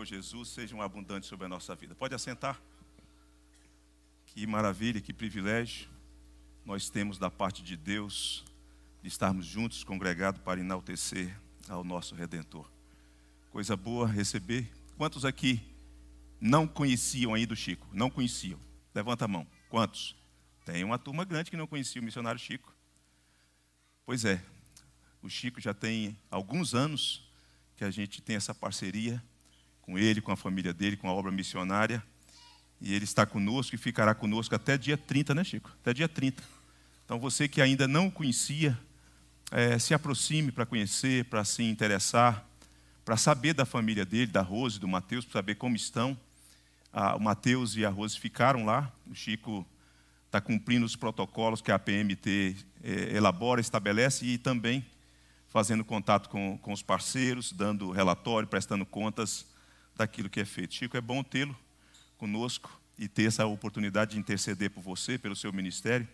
Senhor Jesus sejam abundantes sobre a nossa vida. Pode assentar? Que maravilha, que privilégio nós temos da parte de Deus de estarmos juntos, congregados para enaltecer ao nosso Redentor. Coisa boa receber. Quantos aqui não conheciam ainda o Chico? Não conheciam. Levanta a mão. Quantos? Tem uma turma grande que não conhecia o missionário Chico. Pois é, o Chico já tem alguns anos que a gente tem essa parceria com ele, com a família dele, com a obra missionária. E ele está conosco e ficará conosco até dia 30, né, Chico? Até dia 30. Então, você que ainda não o conhecia, é, se aproxime para conhecer, para se interessar, para saber da família dele, da Rose, do Mateus, para saber como estão. Ah, o Mateus e a Rose ficaram lá. O Chico está cumprindo os protocolos que a PMT é, elabora, estabelece e também fazendo contato com, com os parceiros, dando relatório, prestando contas daquilo que é feito. Chico, é bom tê-lo conosco e ter essa oportunidade de interceder por você, pelo seu ministério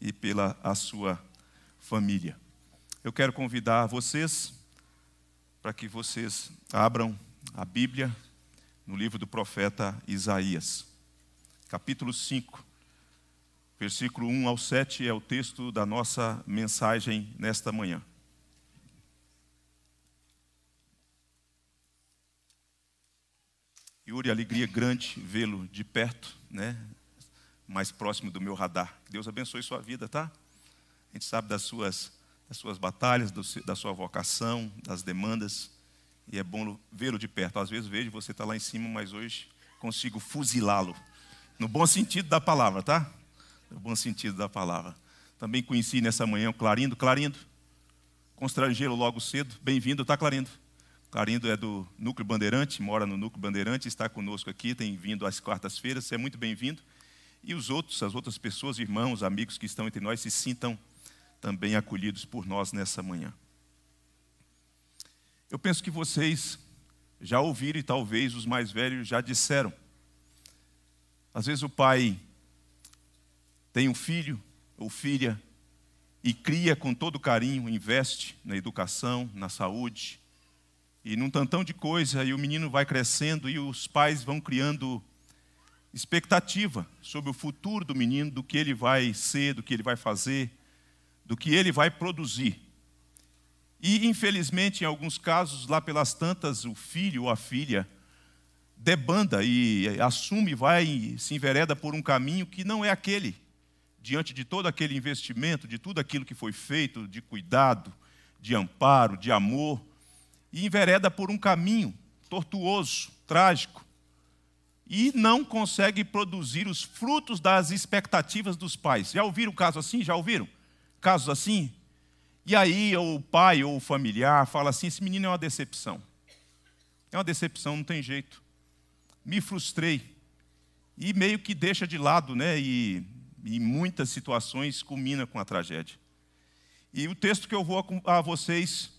e pela a sua família. Eu quero convidar vocês para que vocês abram a Bíblia no livro do profeta Isaías, capítulo 5. Versículo 1 ao 7 é o texto da nossa mensagem nesta manhã. Yuri, alegria grande vê-lo de perto, né? mais próximo do meu radar. Que Deus abençoe sua vida, tá? A gente sabe das suas, das suas batalhas, do, da sua vocação, das demandas, e é bom vê-lo de perto. Às vezes vejo você tá lá em cima, mas hoje consigo fuzilá-lo, no bom sentido da palavra, tá? No bom sentido da palavra. Também conheci nessa manhã o Clarindo. Clarindo, constrangê-lo logo cedo. Bem-vindo, tá, Clarindo? Clarindo é do Núcleo Bandeirante, mora no Núcleo Bandeirante, está conosco aqui, tem vindo às quartas-feiras, é muito bem-vindo. E os outros, as outras pessoas, irmãos, amigos que estão entre nós, se sintam também acolhidos por nós nessa manhã. Eu penso que vocês já ouviram e talvez os mais velhos já disseram. Às vezes o pai tem um filho ou filha e cria com todo carinho, investe na educação, na saúde, e num tantão de coisa, e o menino vai crescendo e os pais vão criando expectativa sobre o futuro do menino, do que ele vai ser, do que ele vai fazer, do que ele vai produzir. E, infelizmente, em alguns casos, lá pelas tantas, o filho ou a filha debanda e assume, vai e se envereda por um caminho que não é aquele, diante de todo aquele investimento, de tudo aquilo que foi feito, de cuidado, de amparo, de amor e envereda por um caminho tortuoso, trágico, e não consegue produzir os frutos das expectativas dos pais. Já ouviram casos assim? Já ouviram? Casos assim? E aí o pai ou o familiar fala assim: esse menino é uma decepção. É uma decepção, não tem jeito. Me frustrei. E meio que deixa de lado, né? E em muitas situações culmina com a tragédia. E o texto que eu vou a vocês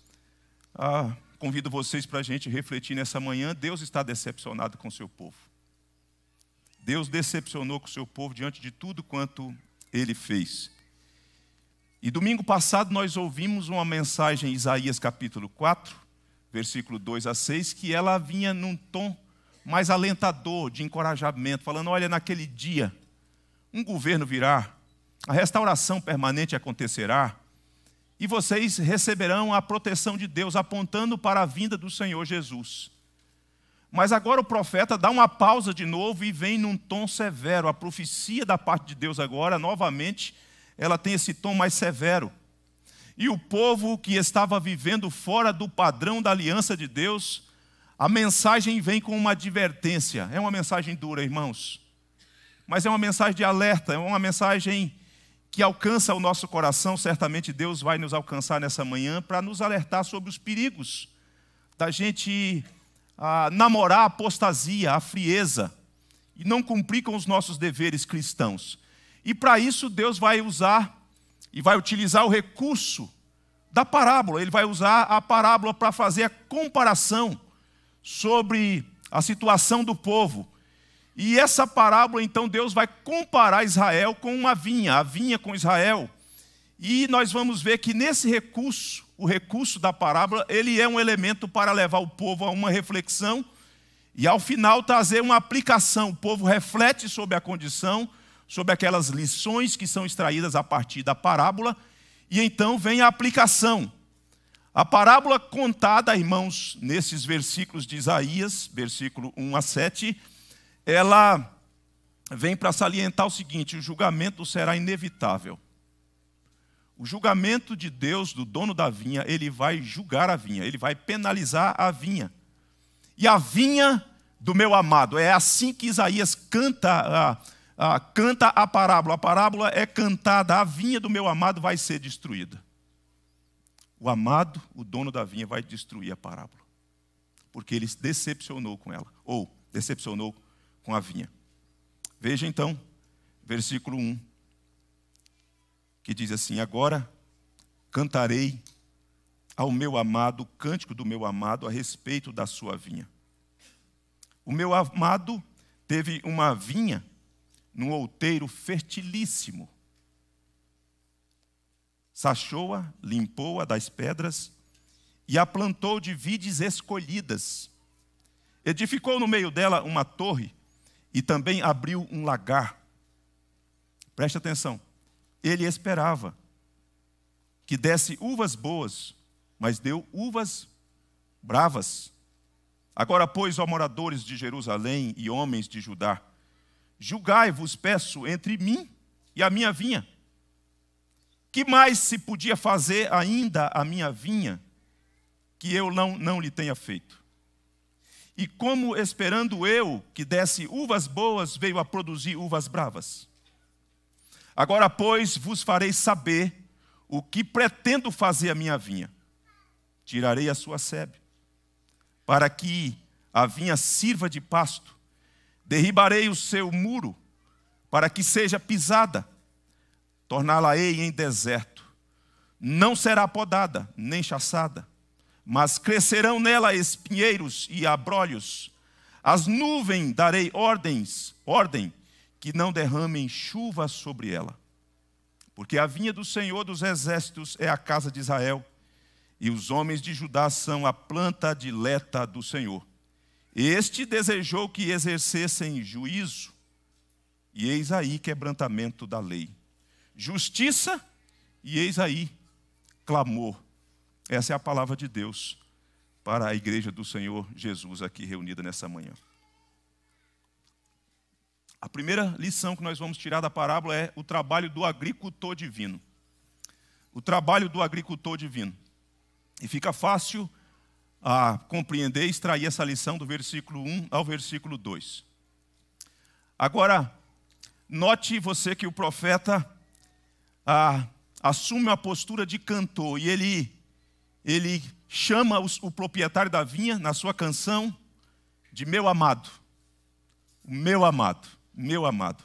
ah, convido vocês para a gente refletir nessa manhã. Deus está decepcionado com o seu povo. Deus decepcionou com o seu povo diante de tudo quanto ele fez. E domingo passado nós ouvimos uma mensagem em Isaías capítulo 4, versículo 2 a 6, que ela vinha num tom mais alentador, de encorajamento, falando: olha, naquele dia um governo virá, a restauração permanente acontecerá, e vocês receberão a proteção de Deus, apontando para a vinda do Senhor Jesus. Mas agora o profeta dá uma pausa de novo e vem num tom severo. A profecia da parte de Deus agora, novamente, ela tem esse tom mais severo. E o povo que estava vivendo fora do padrão da aliança de Deus, a mensagem vem com uma advertência. É uma mensagem dura, irmãos. Mas é uma mensagem de alerta, é uma mensagem que alcança o nosso coração, certamente Deus vai nos alcançar nessa manhã para nos alertar sobre os perigos da gente ah, namorar a apostasia, a frieza, e não cumprir com os nossos deveres cristãos. E para isso Deus vai usar e vai utilizar o recurso da parábola, ele vai usar a parábola para fazer a comparação sobre a situação do povo e essa parábola, então, Deus vai comparar Israel com uma vinha, a vinha com Israel. E nós vamos ver que nesse recurso, o recurso da parábola, ele é um elemento para levar o povo a uma reflexão e, ao final, trazer uma aplicação. O povo reflete sobre a condição, sobre aquelas lições que são extraídas a partir da parábola, e então vem a aplicação. A parábola contada, irmãos, nesses versículos de Isaías, versículo 1 a 7 ela vem para salientar o seguinte: o julgamento será inevitável. O julgamento de Deus, do dono da vinha, ele vai julgar a vinha, ele vai penalizar a vinha. E a vinha do meu amado, é assim que Isaías canta a, a canta a parábola. A parábola é cantada: a vinha do meu amado vai ser destruída. O amado, o dono da vinha, vai destruir a parábola, porque ele se decepcionou com ela, ou decepcionou com a vinha. Veja então, versículo 1, que diz assim: Agora cantarei ao meu amado, cântico do meu amado, a respeito da sua vinha. O meu amado teve uma vinha num outeiro fertilíssimo. Sachou-a, limpou-a das pedras e a plantou de vides escolhidas. Edificou no meio dela uma torre e também abriu um lagar. Preste atenção. Ele esperava que desse uvas boas, mas deu uvas bravas. Agora, pois, ó moradores de Jerusalém e homens de Judá, julgai-vos, peço, entre mim e a minha vinha. Que mais se podia fazer ainda a minha vinha que eu não, não lhe tenha feito? E como esperando eu que desse uvas boas, veio a produzir uvas bravas. Agora, pois, vos farei saber o que pretendo fazer à minha vinha. Tirarei a sua sebe, para que a vinha sirva de pasto. Derribarei o seu muro, para que seja pisada. Torná-la-ei em deserto. Não será podada, nem chassada mas crescerão nela espinheiros e abrolhos. As nuvens darei ordens, ordem, que não derramem chuva sobre ela. Porque a vinha do Senhor dos exércitos é a casa de Israel, e os homens de Judá são a planta dileta do Senhor. Este desejou que exercessem juízo, e eis aí quebrantamento da lei. Justiça, e eis aí clamor essa é a palavra de Deus para a igreja do Senhor Jesus aqui reunida nessa manhã. A primeira lição que nós vamos tirar da parábola é o trabalho do agricultor divino. O trabalho do agricultor divino. E fica fácil a compreender e extrair essa lição do versículo 1 ao versículo 2. Agora, note você que o profeta ah, assume a postura de cantor e ele ele chama os, o proprietário da vinha, na sua canção, de meu amado. Meu amado, meu amado.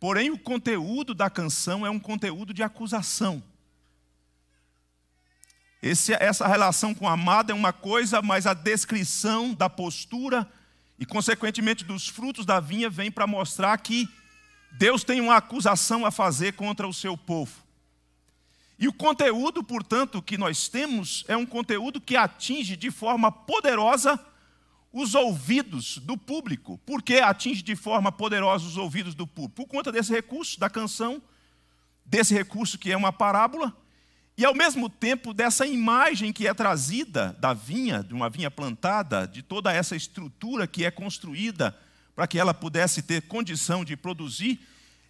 Porém, o conteúdo da canção é um conteúdo de acusação. Esse, essa relação com o amado é uma coisa, mas a descrição da postura e, consequentemente, dos frutos da vinha vem para mostrar que Deus tem uma acusação a fazer contra o seu povo. E o conteúdo, portanto, que nós temos é um conteúdo que atinge de forma poderosa os ouvidos do público. Por que atinge de forma poderosa os ouvidos do público? Por conta desse recurso da canção, desse recurso que é uma parábola, e ao mesmo tempo dessa imagem que é trazida da vinha, de uma vinha plantada, de toda essa estrutura que é construída para que ela pudesse ter condição de produzir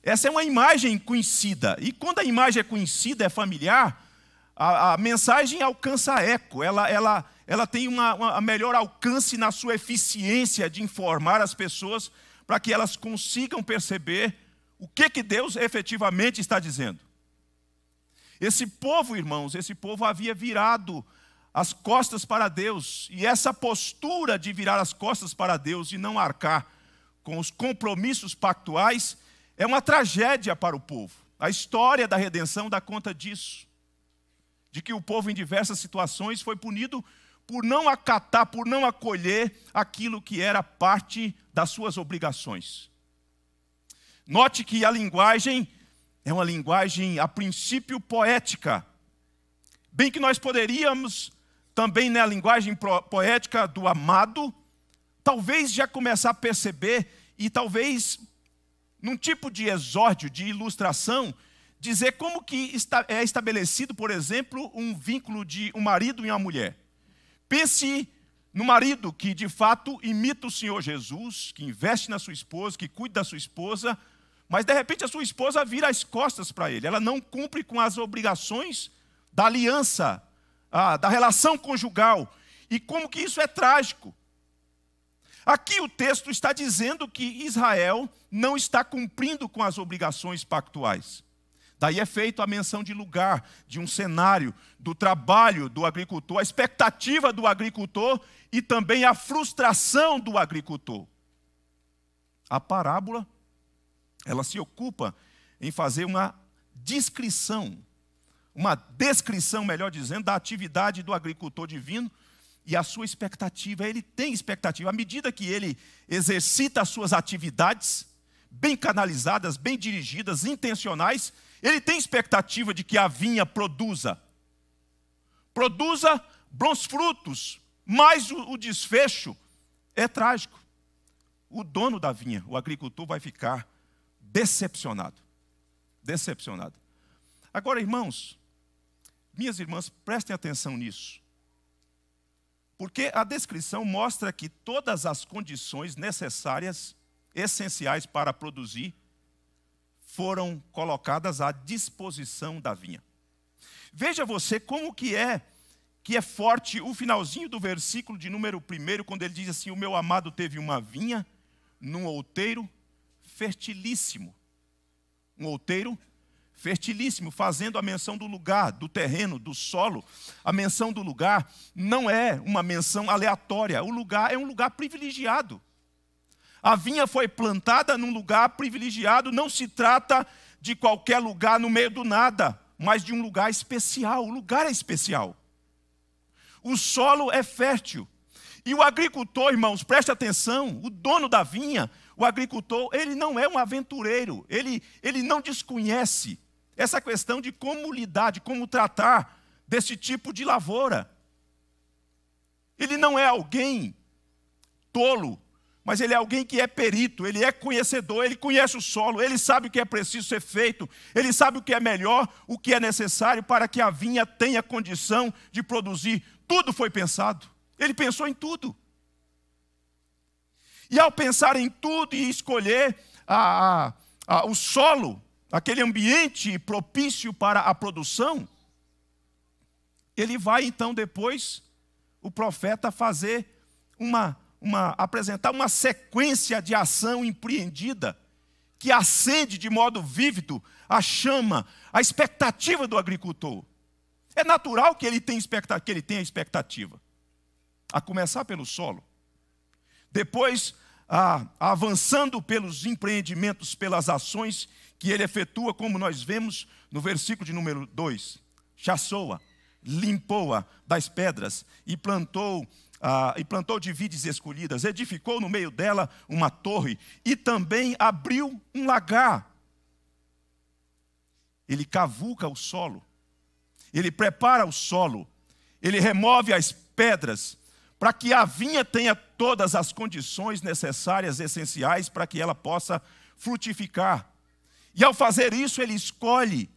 essa é uma imagem conhecida. E quando a imagem é conhecida, é familiar, a, a mensagem alcança eco, ela, ela, ela tem uma, uma melhor alcance na sua eficiência de informar as pessoas para que elas consigam perceber o que, que Deus efetivamente está dizendo. Esse povo, irmãos, esse povo havia virado as costas para Deus, e essa postura de virar as costas para Deus e não arcar com os compromissos pactuais é uma tragédia para o povo. A história da redenção dá conta disso. De que o povo, em diversas situações, foi punido por não acatar, por não acolher aquilo que era parte das suas obrigações. Note que a linguagem é uma linguagem, a princípio, poética. Bem que nós poderíamos, também na né, linguagem poética do amado, talvez já começar a perceber e talvez num tipo de exórdio, de ilustração, dizer como que está, é estabelecido, por exemplo, um vínculo de um marido e uma mulher. Pense no marido que de fato imita o Senhor Jesus, que investe na sua esposa, que cuida da sua esposa, mas de repente a sua esposa vira as costas para ele. Ela não cumpre com as obrigações da aliança, ah, da relação conjugal. E como que isso é trágico? Aqui o texto está dizendo que Israel não está cumprindo com as obrigações pactuais. Daí é feita a menção de lugar, de um cenário, do trabalho do agricultor, a expectativa do agricultor e também a frustração do agricultor. A parábola, ela se ocupa em fazer uma descrição, uma descrição, melhor dizendo, da atividade do agricultor divino e a sua expectativa. Ele tem expectativa. À medida que ele exercita as suas atividades, bem canalizadas, bem dirigidas, intencionais, ele tem expectativa de que a vinha produza. Produza bons frutos, mas o, o desfecho é trágico. O dono da vinha, o agricultor, vai ficar decepcionado. Decepcionado. Agora, irmãos, minhas irmãs, prestem atenção nisso. Porque a descrição mostra que todas as condições necessárias, essenciais para produzir, foram colocadas à disposição da vinha. Veja você como que é que é forte o finalzinho do versículo de número 1, quando ele diz assim: "O meu amado teve uma vinha num outeiro fertilíssimo". Um outeiro fertilíssimo, fazendo a menção do lugar, do terreno, do solo. A menção do lugar não é uma menção aleatória, o lugar é um lugar privilegiado. A vinha foi plantada num lugar privilegiado, não se trata de qualquer lugar no meio do nada, mas de um lugar especial. O lugar é especial. O solo é fértil. E o agricultor, irmãos, preste atenção, o dono da vinha, o agricultor, ele não é um aventureiro, ele, ele não desconhece essa questão de como lidar, de como tratar desse tipo de lavoura. Ele não é alguém tolo, mas ele é alguém que é perito, ele é conhecedor, ele conhece o solo, ele sabe o que é preciso ser feito, ele sabe o que é melhor, o que é necessário para que a vinha tenha condição de produzir. Tudo foi pensado, ele pensou em tudo. E ao pensar em tudo e escolher a, a, a, o solo, aquele ambiente propício para a produção, ele vai então depois o profeta fazer uma, uma apresentar uma sequência de ação empreendida que acende de modo vívido a chama, a expectativa do agricultor. É natural que ele tenha expectativa, que ele tenha expectativa. A começar pelo solo. Depois ah, avançando pelos empreendimentos, pelas ações que ele efetua, como nós vemos no versículo de número 2. Chassou-a, limpou-a das pedras e plantou ah, e plantou de vides escolhidas, edificou no meio dela uma torre e também abriu um lagar. Ele cavuca o solo, ele prepara o solo, ele remove as pedras, para que a vinha tenha todas as condições necessárias, essenciais, para que ela possa frutificar. E ao fazer isso, ele escolhe,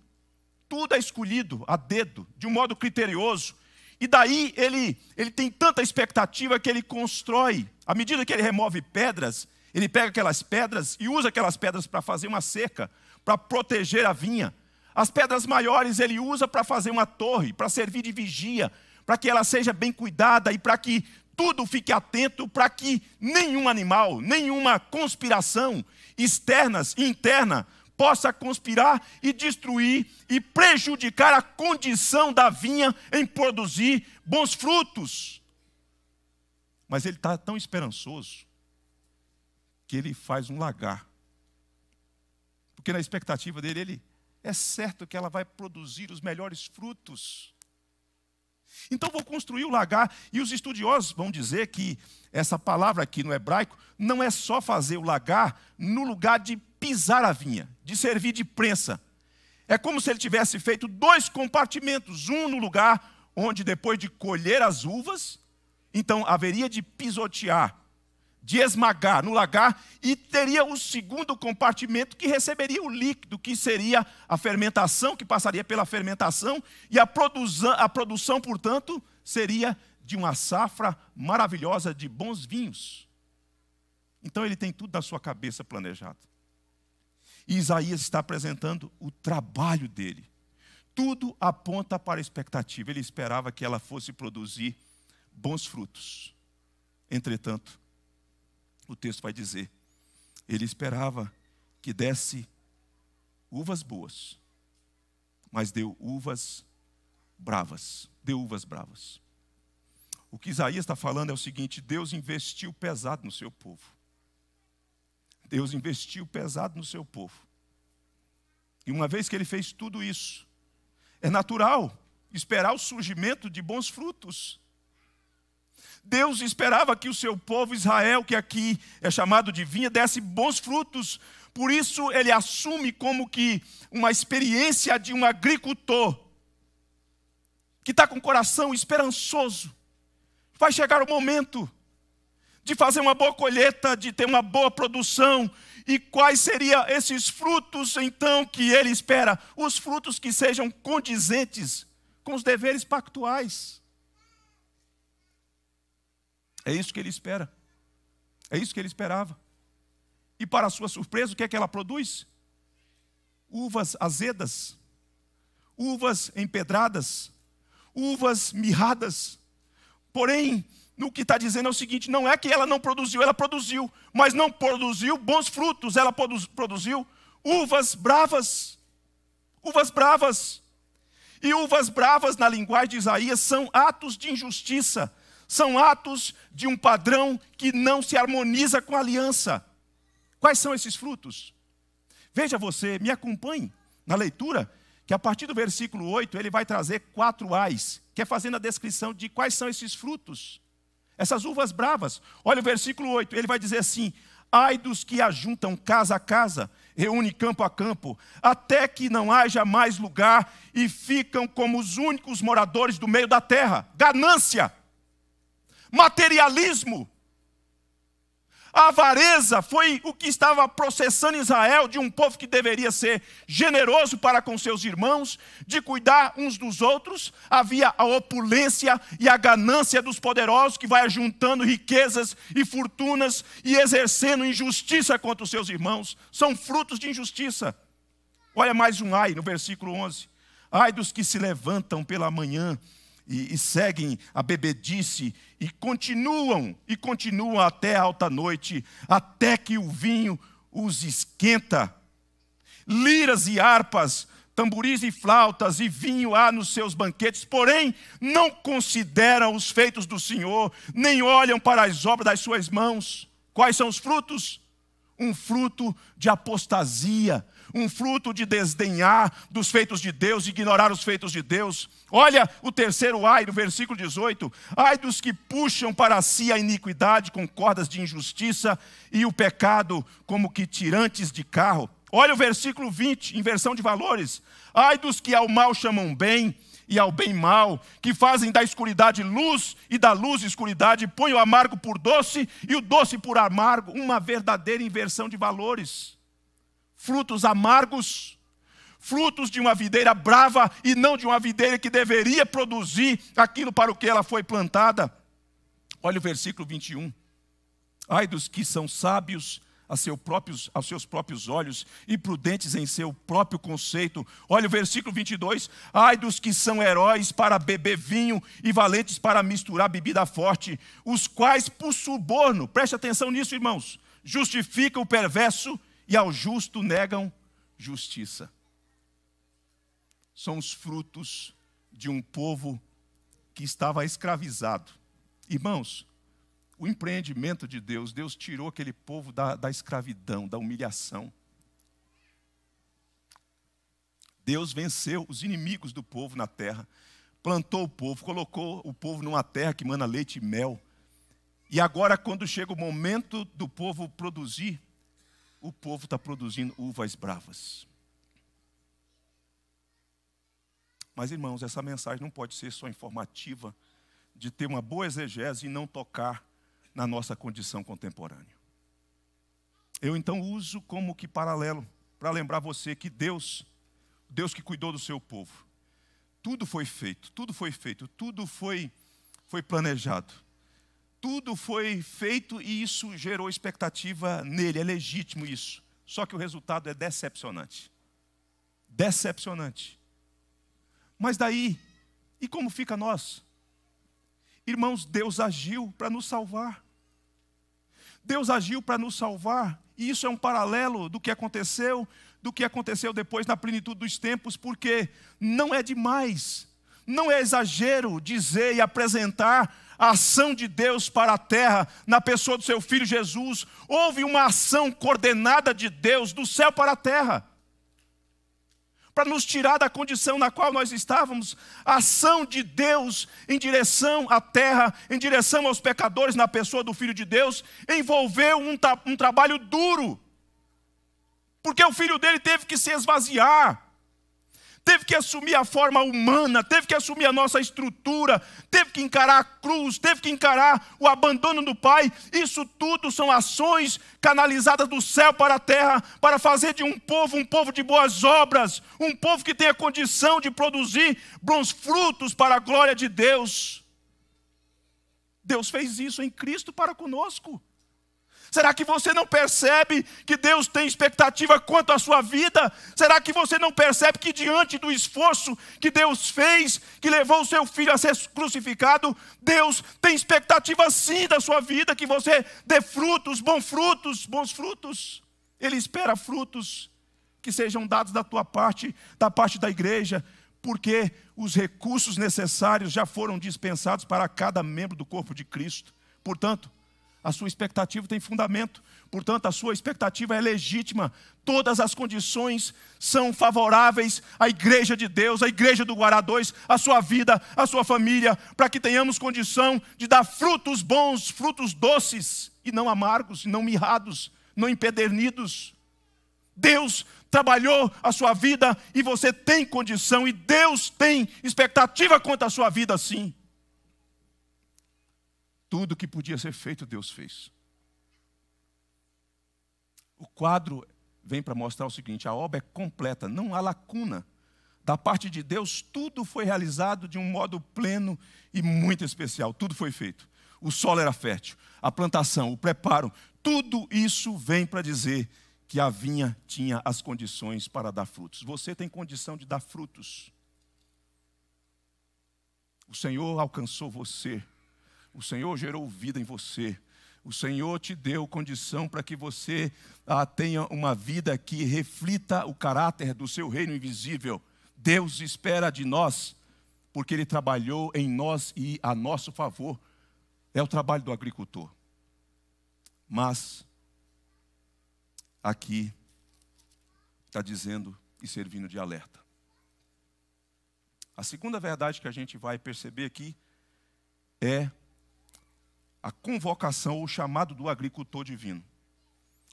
tudo é escolhido a dedo, de um modo criterioso. E daí ele, ele tem tanta expectativa que ele constrói. À medida que ele remove pedras, ele pega aquelas pedras e usa aquelas pedras para fazer uma cerca, para proteger a vinha. As pedras maiores ele usa para fazer uma torre, para servir de vigia, para que ela seja bem cuidada e para que tudo fique atento, para que nenhum animal, nenhuma conspiração externa e interna possa conspirar e destruir e prejudicar a condição da vinha em produzir bons frutos. Mas ele está tão esperançoso que ele faz um lagar. Porque na expectativa dele, ele é certo que ela vai produzir os melhores frutos. Então vou construir o lagar. E os estudiosos vão dizer que essa palavra aqui no hebraico não é só fazer o lagar no lugar de pisar a vinha, de servir de prensa. É como se ele tivesse feito dois compartimentos, um no lugar onde depois de colher as uvas, então haveria de pisotear de esmagar, no lagar, e teria o segundo compartimento que receberia o líquido, que seria a fermentação, que passaria pela fermentação, e a, produção, a produção, portanto, seria de uma safra maravilhosa de bons vinhos. Então ele tem tudo na sua cabeça planejado. E Isaías está apresentando o trabalho dele. Tudo aponta para a expectativa. Ele esperava que ela fosse produzir bons frutos. Entretanto, o texto vai dizer. Ele esperava que desse uvas boas, mas deu uvas bravas. Deu uvas bravas. O que Isaías está falando é o seguinte: Deus investiu pesado no seu povo. Deus investiu pesado no seu povo. E uma vez que ele fez tudo isso, é natural esperar o surgimento de bons frutos. Deus esperava que o seu povo Israel, que aqui é chamado de vinha, desse bons frutos. Por isso ele assume como que uma experiência de um agricultor que está com o coração esperançoso. Vai chegar o momento de fazer uma boa colheita, de ter uma boa produção. E quais seriam esses frutos então que ele espera? Os frutos que sejam condizentes com os deveres pactuais. É isso que ele espera. É isso que ele esperava. E para sua surpresa, o que é que ela produz? Uvas azedas, uvas empedradas, uvas mirradas. Porém, no que está dizendo é o seguinte: não é que ela não produziu, ela produziu, mas não produziu bons frutos, ela produziu uvas bravas. Uvas bravas. E uvas bravas, na linguagem de Isaías, são atos de injustiça, são atos de um padrão que não se harmoniza com a aliança. Quais são esses frutos? Veja você, me acompanhe na leitura, que a partir do versículo 8 ele vai trazer quatro ais, que é fazendo a descrição de quais são esses frutos, essas uvas bravas. Olha o versículo 8, ele vai dizer assim: Ai dos que ajuntam casa a casa, reúne campo a campo, até que não haja mais lugar e ficam como os únicos moradores do meio da terra. Ganância! materialismo. A avareza foi o que estava processando Israel de um povo que deveria ser generoso para com seus irmãos, de cuidar uns dos outros. Havia a opulência e a ganância dos poderosos que vai juntando riquezas e fortunas e exercendo injustiça contra os seus irmãos. São frutos de injustiça. Olha mais um ai no versículo 11. Ai dos que se levantam pela manhã e, e seguem a bebedice e continuam e continuam até alta noite, até que o vinho os esquenta. Liras e harpas, tamboris e flautas e vinho há nos seus banquetes, porém não consideram os feitos do Senhor, nem olham para as obras das suas mãos. Quais são os frutos? um fruto de apostasia, um fruto de desdenhar dos feitos de Deus, ignorar os feitos de Deus. Olha o terceiro ai, no versículo 18: ai dos que puxam para si a iniquidade com cordas de injustiça e o pecado como que tirantes de carro. Olha o versículo 20, inversão de valores: ai dos que ao mal chamam bem e ao bem mal, que fazem da escuridade luz e da luz escuridade, põem o amargo por doce e o doce por amargo, uma verdadeira inversão de valores. Frutos amargos, frutos de uma videira brava e não de uma videira que deveria produzir aquilo para o que ela foi plantada. Olha o versículo 21. Ai dos que são sábios a seu próprios, aos seus próprios olhos e prudentes em seu próprio conceito. Olha o versículo 22. Ai dos que são heróis para beber vinho e valentes para misturar bebida forte, os quais por suborno, preste atenção nisso, irmãos, justificam o perverso e ao justo negam justiça. São os frutos de um povo que estava escravizado. Irmãos, o empreendimento de Deus. Deus tirou aquele povo da, da escravidão, da humilhação. Deus venceu os inimigos do povo na terra, plantou o povo, colocou o povo numa terra que mana leite e mel. E agora, quando chega o momento do povo produzir, o povo está produzindo uvas bravas. Mas, irmãos, essa mensagem não pode ser só informativa, de ter uma boa exegese e não tocar na nossa condição contemporânea. Eu então uso como que paralelo para lembrar você que Deus, Deus que cuidou do seu povo, tudo foi feito, tudo foi feito, tudo foi foi planejado. Tudo foi feito e isso gerou expectativa nele, é legítimo isso. Só que o resultado é decepcionante. Decepcionante. Mas daí, e como fica nós? Irmãos, Deus agiu para nos salvar. Deus agiu para nos salvar, e isso é um paralelo do que aconteceu, do que aconteceu depois na plenitude dos tempos, porque não é demais, não é exagero dizer e apresentar a ação de Deus para a terra na pessoa do seu filho Jesus. Houve uma ação coordenada de Deus do céu para a terra para nos tirar da condição na qual nós estávamos, a ação de Deus em direção à terra, em direção aos pecadores, na pessoa do Filho de Deus, envolveu um, um trabalho duro, porque o filho dele teve que se esvaziar teve que assumir a forma humana, teve que assumir a nossa estrutura, teve que encarar a cruz, teve que encarar o abandono do Pai. Isso tudo são ações canalizadas do céu para a terra, para fazer de um povo um povo de boas obras, um povo que tenha condição de produzir bons frutos para a glória de Deus. Deus fez isso em Cristo para conosco. Será que você não percebe que Deus tem expectativa quanto à sua vida? Será que você não percebe que diante do esforço que Deus fez, que levou o seu filho a ser crucificado, Deus tem expectativa sim da sua vida, que você dê frutos, bons frutos, bons frutos. Ele espera frutos que sejam dados da tua parte, da parte da igreja, porque os recursos necessários já foram dispensados para cada membro do corpo de Cristo. Portanto, a sua expectativa tem fundamento, portanto, a sua expectativa é legítima. Todas as condições são favoráveis à igreja de Deus, à igreja do Guará 2, à sua vida, à sua família, para que tenhamos condição de dar frutos bons, frutos doces e não amargos, não mirrados, não empedernidos. Deus trabalhou a sua vida e você tem condição, e Deus tem expectativa quanto à sua vida, sim. Tudo que podia ser feito, Deus fez. O quadro vem para mostrar o seguinte: a obra é completa, não há lacuna. Da parte de Deus, tudo foi realizado de um modo pleno e muito especial. Tudo foi feito. O solo era fértil, a plantação, o preparo, tudo isso vem para dizer que a vinha tinha as condições para dar frutos. Você tem condição de dar frutos. O Senhor alcançou você o Senhor gerou vida em você. O Senhor te deu condição para que você ah, tenha uma vida que reflita o caráter do seu reino invisível. Deus espera de nós, porque Ele trabalhou em nós e a nosso favor. É o trabalho do agricultor. Mas, aqui, está dizendo e servindo de alerta. A segunda verdade que a gente vai perceber aqui é a convocação ou chamado do agricultor divino.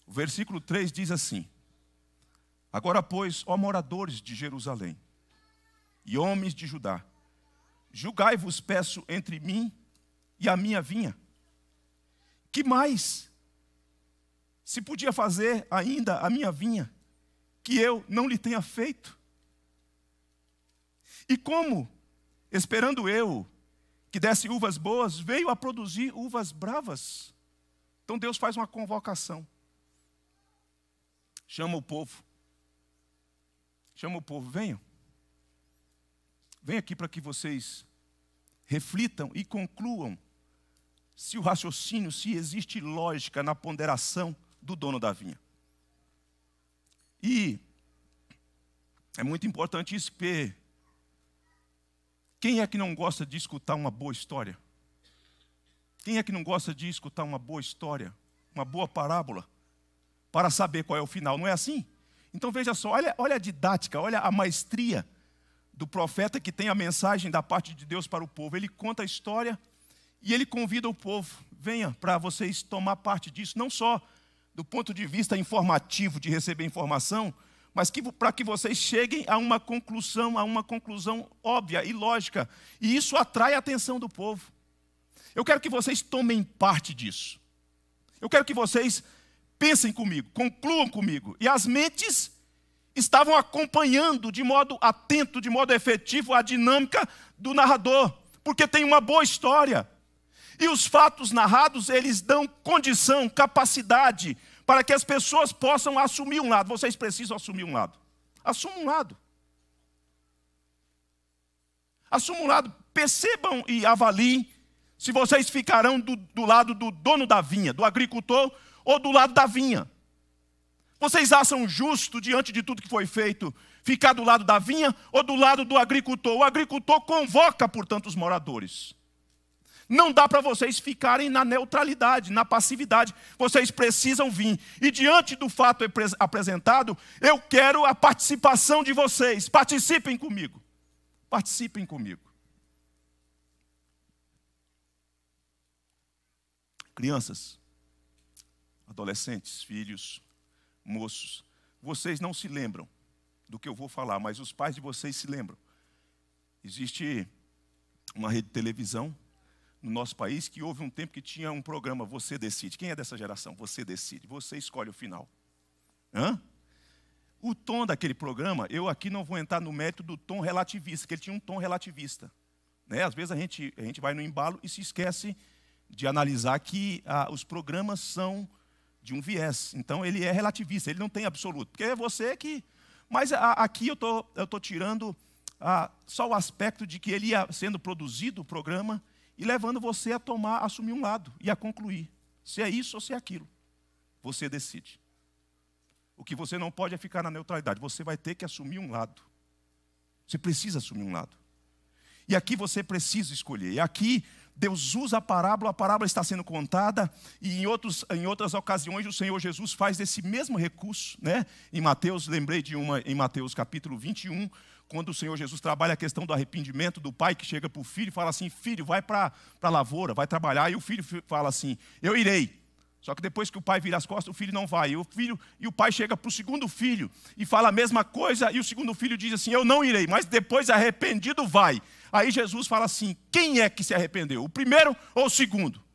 O versículo 3 diz assim: Agora, pois, ó moradores de Jerusalém e homens de Judá, julgai-vos, peço, entre mim e a minha vinha. Que mais se podia fazer ainda a minha vinha que eu não lhe tenha feito? E como, esperando eu que desse uvas boas, veio a produzir uvas bravas. Então Deus faz uma convocação. Chama o povo. Chama o povo, venham. Venham aqui para que vocês reflitam e concluam se o raciocínio, se existe lógica na ponderação do dono da vinha. E é muito importante isso, porque quem é que não gosta de escutar uma boa história? Quem é que não gosta de escutar uma boa história, uma boa parábola, para saber qual é o final? Não é assim? Então veja só, olha, olha a didática, olha a maestria do profeta que tem a mensagem da parte de Deus para o povo. Ele conta a história e ele convida o povo: venha para vocês tomar parte disso, não só do ponto de vista informativo de receber informação, mas para que vocês cheguem a uma conclusão, a uma conclusão óbvia e lógica. E isso atrai a atenção do povo. Eu quero que vocês tomem parte disso. Eu quero que vocês pensem comigo, concluam comigo. E as mentes estavam acompanhando de modo atento, de modo efetivo, a dinâmica do narrador, porque tem uma boa história. E os fatos narrados, eles dão condição, capacidade, para que as pessoas possam assumir um lado. Vocês precisam assumir um lado. Assumam um lado. Assumam um lado. Percebam e avaliem se vocês ficarão do, do lado do dono da vinha, do agricultor, ou do lado da vinha. Vocês acham justo, diante de tudo que foi feito, ficar do lado da vinha ou do lado do agricultor? O agricultor convoca, portanto, os moradores. Não dá para vocês ficarem na neutralidade, na passividade. Vocês precisam vir. E diante do fato apresentado, eu quero a participação de vocês. Participem comigo. Participem comigo. Crianças, adolescentes, filhos, moços, vocês não se lembram do que eu vou falar, mas os pais de vocês se lembram. Existe uma rede de televisão no nosso país que houve um tempo que tinha um programa Você Decide. Quem é dessa geração? Você decide, você escolhe o final. Hã? O tom daquele programa, eu aqui não vou entrar no mérito do tom relativista, que ele tinha um tom relativista. Né? Às vezes a gente, a gente vai no embalo e se esquece de analisar que ah, os programas são de um viés. Então ele é relativista, ele não tem absoluto. Porque é você que. Mas a, aqui eu tô, estou tô tirando ah, só o aspecto de que ele ia sendo produzido o programa e levando você a tomar, a assumir um lado e a concluir. Se é isso ou se é aquilo. Você decide. O que você não pode é ficar na neutralidade. Você vai ter que assumir um lado. Você precisa assumir um lado. E aqui você precisa escolher. E aqui Deus usa a parábola, a parábola está sendo contada, e em, outros, em outras ocasiões o Senhor Jesus faz desse mesmo recurso. Né? Em Mateus, lembrei de uma em Mateus capítulo 21, quando o Senhor Jesus trabalha a questão do arrependimento do pai que chega para o filho e fala assim: Filho, vai para a lavoura, vai trabalhar. E o filho fala assim: Eu irei. Só que depois que o pai vira as costas, o filho não vai. E o, filho, e o pai chega para o segundo filho e fala a mesma coisa, e o segundo filho diz assim: Eu não irei, mas depois arrependido vai. Aí Jesus fala assim: Quem é que se arrependeu? O primeiro ou o segundo?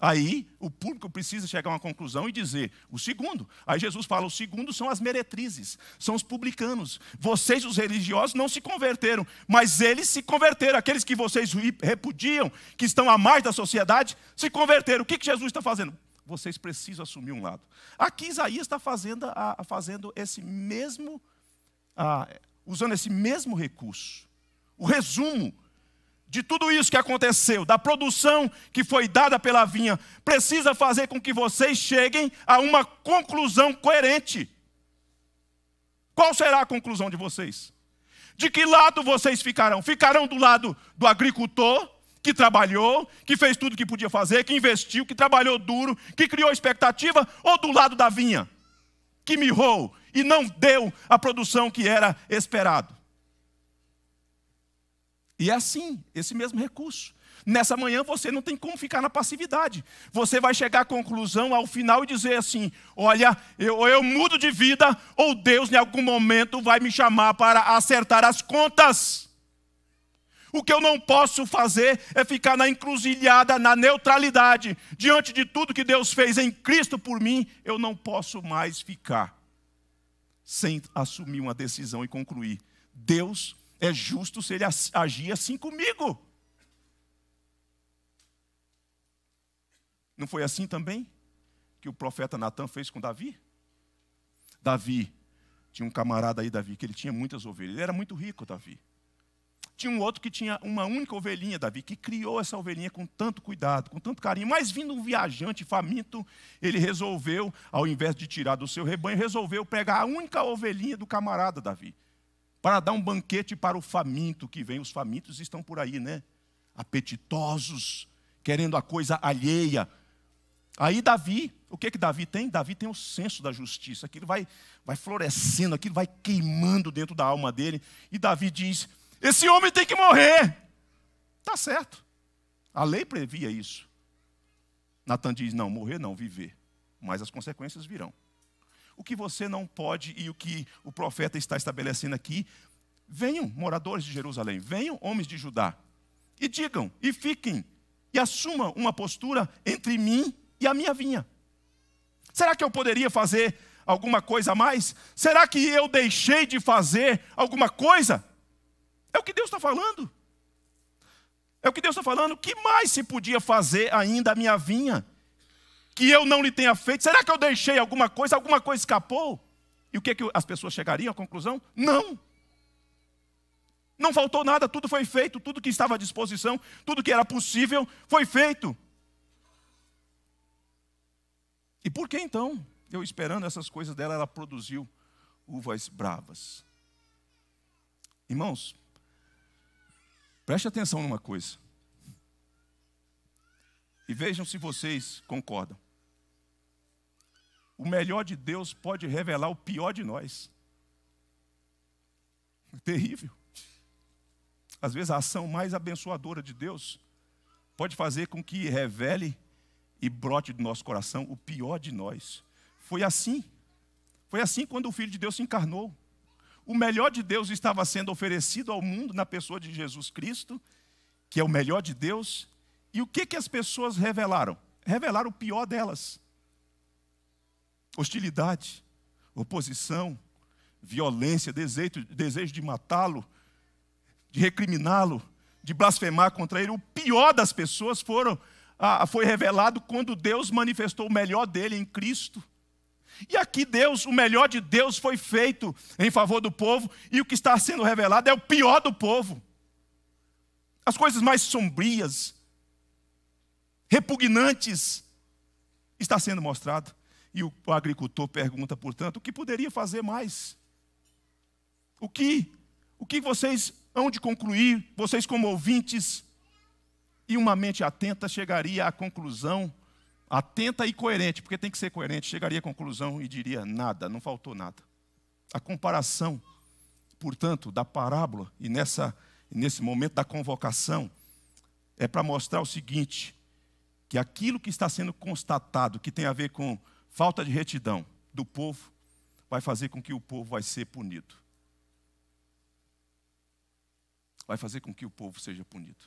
Aí o público precisa chegar a uma conclusão e dizer: o segundo. Aí Jesus fala: o segundo são as meretrizes, são os publicanos. Vocês, os religiosos, não se converteram, mas eles se converteram. Aqueles que vocês repudiam, que estão a mais da sociedade, se converteram. O que, que Jesus está fazendo? Vocês precisam assumir um lado. Aqui Isaías está fazendo, fazendo esse mesmo, usando esse mesmo recurso. O resumo de tudo isso que aconteceu, da produção que foi dada pela vinha, precisa fazer com que vocês cheguem a uma conclusão coerente. Qual será a conclusão de vocês? De que lado vocês ficarão? Ficarão do lado do agricultor, que trabalhou, que fez tudo o que podia fazer, que investiu, que trabalhou duro, que criou expectativa, ou do lado da vinha, que mirrou e não deu a produção que era esperado? E é assim, esse mesmo recurso. Nessa manhã você não tem como ficar na passividade. Você vai chegar à conclusão, ao final, e dizer assim: olha, eu, eu mudo de vida, ou Deus em algum momento vai me chamar para acertar as contas. O que eu não posso fazer é ficar na encruzilhada, na neutralidade. Diante de tudo que Deus fez em Cristo por mim, eu não posso mais ficar sem assumir uma decisão e concluir. Deus é justo se ele agir assim comigo. Não foi assim também que o profeta Natan fez com Davi? Davi tinha um camarada aí, Davi, que ele tinha muitas ovelhas. Ele era muito rico, Davi. Tinha um outro que tinha uma única ovelhinha, Davi, que criou essa ovelhinha com tanto cuidado, com tanto carinho. Mas vindo um viajante faminto, ele resolveu, ao invés de tirar do seu rebanho, resolveu pegar a única ovelhinha do camarada, Davi para dar um banquete para o faminto que vem. Os famintos estão por aí, né? Apetitosos, querendo a coisa alheia. Aí Davi, o que que Davi tem? Davi tem o senso da justiça, aquilo vai, vai florescendo, aquilo vai queimando dentro da alma dele. E Davi diz: Esse homem tem que morrer. Tá certo. A lei previa isso. Natan diz: Não, morrer não, viver. Mas as consequências virão o que você não pode e o que o profeta está estabelecendo aqui. Venham, moradores de Jerusalém, venham, homens de Judá, e digam, e fiquem, e assumam uma postura entre mim e a minha vinha. Será que eu poderia fazer alguma coisa a mais? Será que eu deixei de fazer alguma coisa? É o que Deus está falando. É o que Deus está falando. O que mais se podia fazer ainda a minha vinha? que eu não lhe tenha feito? Será que eu deixei alguma coisa? Alguma coisa escapou? E o que, que as pessoas chegariam à conclusão? Não. Não faltou nada, tudo foi feito, tudo que estava à disposição, tudo que era possível foi feito. E por que então, eu esperando essas coisas dela, ela produziu uvas bravas? Irmãos, preste atenção numa coisa. E vejam se vocês concordam o melhor de Deus pode revelar o pior de nós. É terrível. Às vezes a ação mais abençoadora de Deus pode fazer com que revele e brote do nosso coração o pior de nós. Foi assim. Foi assim quando o Filho de Deus se encarnou. O melhor de Deus estava sendo oferecido ao mundo na pessoa de Jesus Cristo, que é o melhor de Deus. E o que, que as pessoas revelaram? Revelaram o pior delas hostilidade, oposição, violência, desejo, desejo de matá-lo, de recriminá-lo, de blasfemar contra ele. O pior das pessoas foram, ah, foi revelado quando Deus manifestou o melhor dele em Cristo. E aqui Deus, o melhor de Deus foi feito em favor do povo, e o que está sendo revelado é o pior do povo. As coisas mais sombrias, repugnantes, está sendo mostrado. E o agricultor pergunta, portanto, o que poderia fazer mais? O que? O que vocês hão de concluir, vocês como ouvintes? E uma mente atenta chegaria à conclusão, atenta e coerente, porque tem que ser coerente, chegaria à conclusão e diria: nada, não faltou nada. A comparação, portanto, da parábola e nessa, nesse momento da convocação, é para mostrar o seguinte: que aquilo que está sendo constatado, que tem a ver com falta de retidão do povo vai fazer com que o povo vai ser punido. Vai fazer com que o povo seja punido.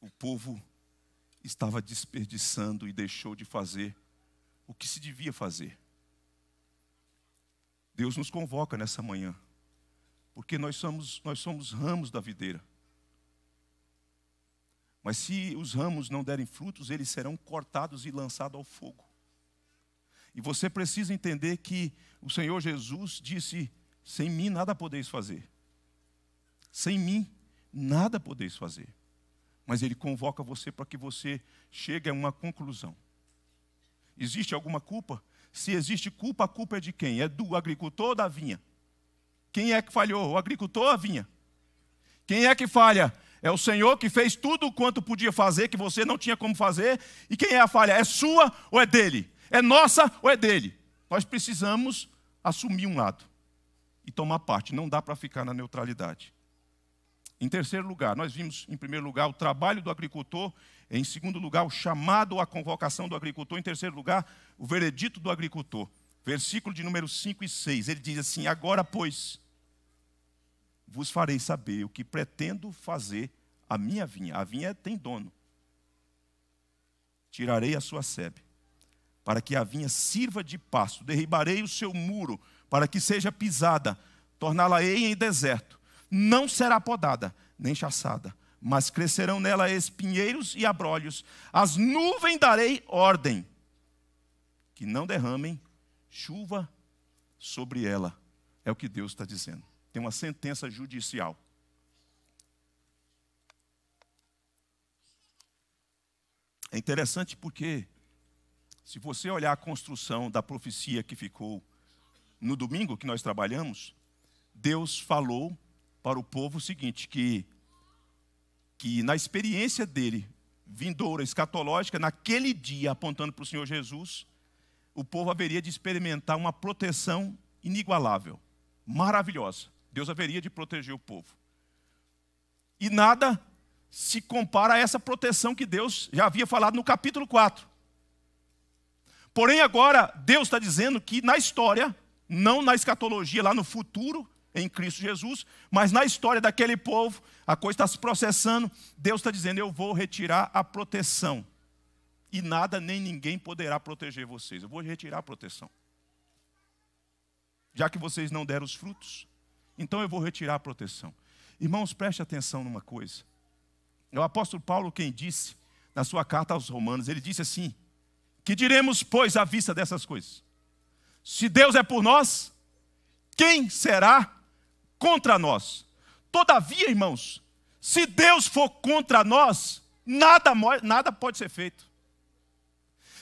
O povo estava desperdiçando e deixou de fazer o que se devia fazer. Deus nos convoca nessa manhã, porque nós somos, nós somos ramos da videira. Mas se os ramos não derem frutos, eles serão cortados e lançados ao fogo. E você precisa entender que o Senhor Jesus disse: sem mim nada podeis fazer. Sem mim nada podeis fazer. Mas Ele convoca você para que você chegue a uma conclusão. Existe alguma culpa? Se existe culpa, a culpa é de quem? É do agricultor ou da vinha? Quem é que falhou? O agricultor ou a vinha? Quem é que falha? É o Senhor que fez tudo quanto podia fazer, que você não tinha como fazer. E quem é a falha? É sua ou é dele? É nossa ou é dele? Nós precisamos assumir um lado e tomar parte. Não dá para ficar na neutralidade. Em terceiro lugar, nós vimos, em primeiro lugar, o trabalho do agricultor. Em segundo lugar, o chamado à convocação do agricultor. Em terceiro lugar, o veredito do agricultor. Versículo de número 5 e 6. Ele diz assim: Agora, pois vos farei saber o que pretendo fazer à minha vinha. A vinha tem dono. Tirarei a sua sebe, para que a vinha sirva de pasto. Derribarei o seu muro, para que seja pisada. Torná-la-ei em deserto. Não será podada, nem chassada. Mas crescerão nela espinheiros e abrolhos. As nuvens darei ordem, que não derramem chuva sobre ela. É o que Deus está dizendo tem uma sentença judicial. É interessante porque, se você olhar a construção da profecia que ficou no domingo que nós trabalhamos, Deus falou para o povo o seguinte: que, que na experiência dele, vindoura, escatológica, naquele dia, apontando para o Senhor Jesus, o povo haveria de experimentar uma proteção inigualável, maravilhosa. Deus haveria de proteger o povo. E nada se compara a essa proteção que Deus já havia falado no capítulo 4. Porém, agora, Deus está dizendo que na história, não na escatologia, lá no futuro, em Cristo Jesus, mas na história daquele povo, a coisa está se processando, Deus está dizendo: eu vou retirar a proteção, e nada nem ninguém poderá proteger vocês, eu vou retirar a proteção, já que vocês não deram os frutos. Então eu vou retirar a proteção. Irmãos, preste atenção numa coisa. É o apóstolo Paulo quem disse na sua carta aos Romanos, ele disse assim: Que diremos, pois, à vista dessas coisas? Se Deus é por nós, quem será contra nós? Todavia, irmãos, se Deus for contra nós, nada, nada pode ser feito.